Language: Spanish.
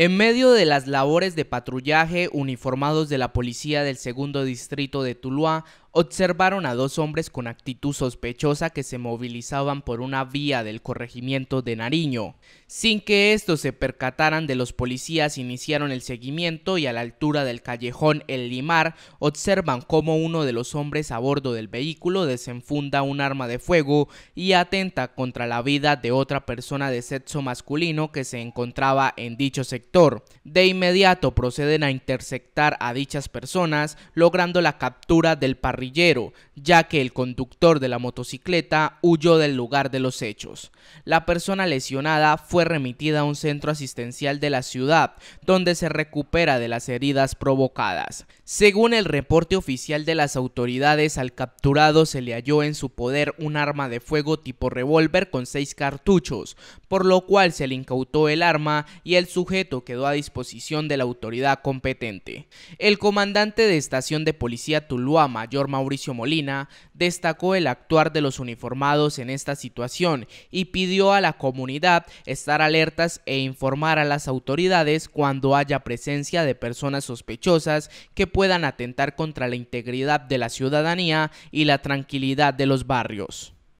En medio de las labores de patrullaje uniformados de la policía del segundo distrito de Tuluá observaron a dos hombres con actitud sospechosa que se movilizaban por una vía del corregimiento de Nariño. Sin que estos se percataran de los policías iniciaron el seguimiento y a la altura del callejón El Limar observan cómo uno de los hombres a bordo del vehículo desenfunda un arma de fuego y atenta contra la vida de otra persona de sexo masculino que se encontraba en dicho sector. De inmediato proceden a interceptar a dichas personas logrando la captura del parrillero ya que el conductor de la motocicleta huyó del lugar de los hechos. La persona lesionada fue remitida a un centro asistencial de la ciudad, donde se recupera de las heridas provocadas. Según el reporte oficial de las autoridades, al capturado se le halló en su poder un arma de fuego tipo revólver con seis cartuchos, por lo cual se le incautó el arma y el sujeto quedó a disposición de la autoridad competente. El comandante de estación de policía Tuluá, mayor Mauricio Molina, destacó el actuar de los uniformados en esta situación y pidió a la comunidad estar alertas e informar a las autoridades cuando haya presencia de personas sospechosas que puedan atentar contra la integridad de la ciudadanía y la tranquilidad de los barrios.